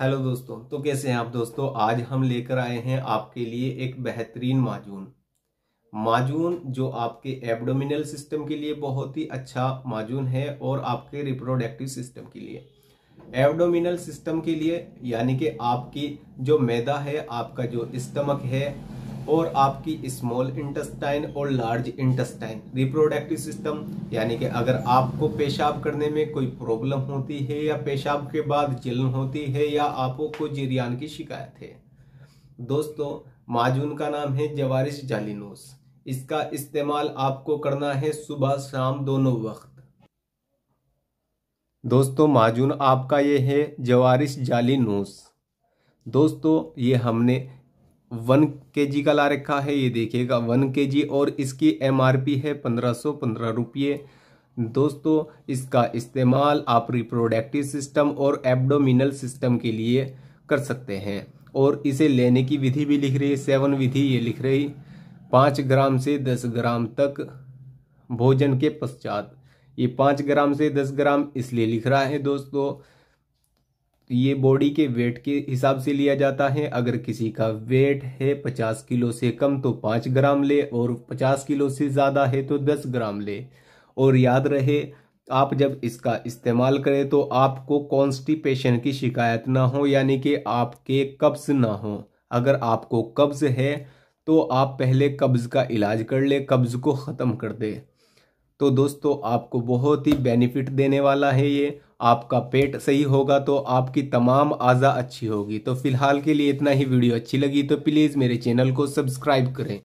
hello दोस्तों तो कैसे हैं आप दोस्तों आज हम लेकर आए हैं आपके लिए एक बेहतरीन माजून माजून जो आपके एब्डोमिनल सिस्टम के लिए बहुत ही अच्छा माजून है और आपके रिप्रोडक्टिव सिस्टम के लिए एब्डोमिनल सिस्टम के लिए यानी कि आपकी जो मैदा है आपका जो स्टमक है और आपकी स्मॉल इंटेस्टाइन और लार्ज इंटेस्टाइन रिप्रोडक्टिव सिस्टम यानी कि अगर आपको पेशाब करने में कोई प्रॉब्लम होती है या पेशाब के बाद जलन होती है या आपको जिरियान की शिकायत है दोस्तों माजून का नाम है जवारिश जालिनोस इसका इस्तेमाल आपको करना है सुबह शाम दोनों वक्त दोस्तों माजून आपका ये है जवारिश जाली दोस्तों ये हमने वन के जी का ला रखा है ये देखिएगा वन के जी और इसकी पी है पंद्रह सौ पंद्रह रुपये दोस्तों इसका इस्तेमाल आप रिप्रोडक्टिव सिस्टम और एब्डोमिनल सिस्टम के लिए कर सकते हैं और इसे लेने की विधि भी लिख रही है सेवन विधि ये लिख रही पाँच ग्राम से दस ग्राम तक भोजन के पश्चात ये पाँच ग्राम से दस ग्राम इसलिए लिख रहा है दोस्तों ये बॉडी के वेट के हिसाब से लिया जाता है अगर किसी का वेट है 50 किलो से कम तो 5 ग्राम ले और 50 किलो से ज़्यादा है तो 10 ग्राम ले और याद रहे आप जब इसका इस्तेमाल करें तो आपको कॉन्स्टिपेशन की शिकायत ना हो यानी कि आपके कब्ज़ ना हो अगर आपको कब्ज़ है तो आप पहले कब्ज़ का इलाज कर ले कब्ज़ को ख़त्म कर दे तो दोस्तों आपको बहुत ही बेनिफिट देने वाला है ये आपका पेट सही होगा तो आपकी तमाम आज़ा अच्छी होगी तो फिलहाल के लिए इतना ही वीडियो अच्छी लगी तो प्लीज़ मेरे चैनल को सब्सक्राइब करें